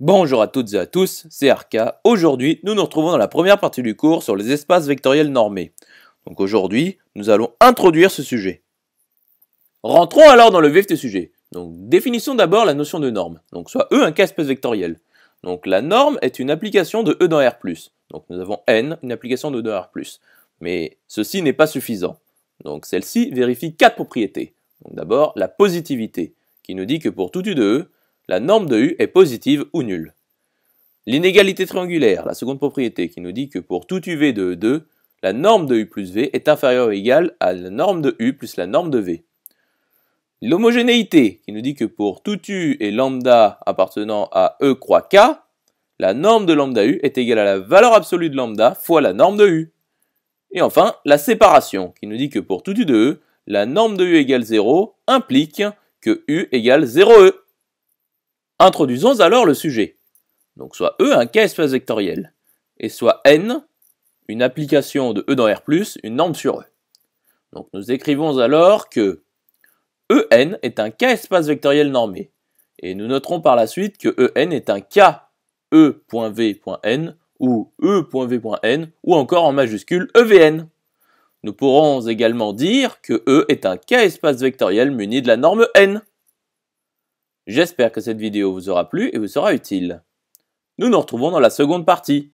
Bonjour à toutes et à tous, c'est Arca. Aujourd'hui, nous nous retrouvons dans la première partie du cours sur les espaces vectoriels normés. Donc aujourd'hui, nous allons introduire ce sujet. Rentrons alors dans le vif du sujet. Donc définissons d'abord la notion de norme, donc soit E un cas-espace vectoriel. Donc la norme est une application de E dans R+. Donc nous avons N, une application de E dans R+. Mais ceci n'est pas suffisant. Donc celle-ci vérifie quatre propriétés. d'abord la positivité, qui nous dit que pour tout U de E, la norme de U est positive ou nulle. L'inégalité triangulaire, la seconde propriété, qui nous dit que pour tout UV de E2, la norme de U plus V est inférieure ou égale à la norme de U plus la norme de V. L'homogénéité, qui nous dit que pour tout U et lambda appartenant à E croix K, la norme de lambda U est égale à la valeur absolue de lambda fois la norme de U. Et enfin, la séparation, qui nous dit que pour tout U de E, la norme de U égale 0 implique que U égale 0E. Introduisons alors le sujet. Donc soit E un k espace vectoriel, et soit N une application de E dans R+, une norme sur E. Donc nous écrivons alors que EN est un k espace vectoriel normé, et nous noterons par la suite que EN est un cas E.V.N ou E.V.N ou encore en majuscule EVN. Nous pourrons également dire que E est un k espace vectoriel muni de la norme N. J'espère que cette vidéo vous aura plu et vous sera utile. Nous nous retrouvons dans la seconde partie.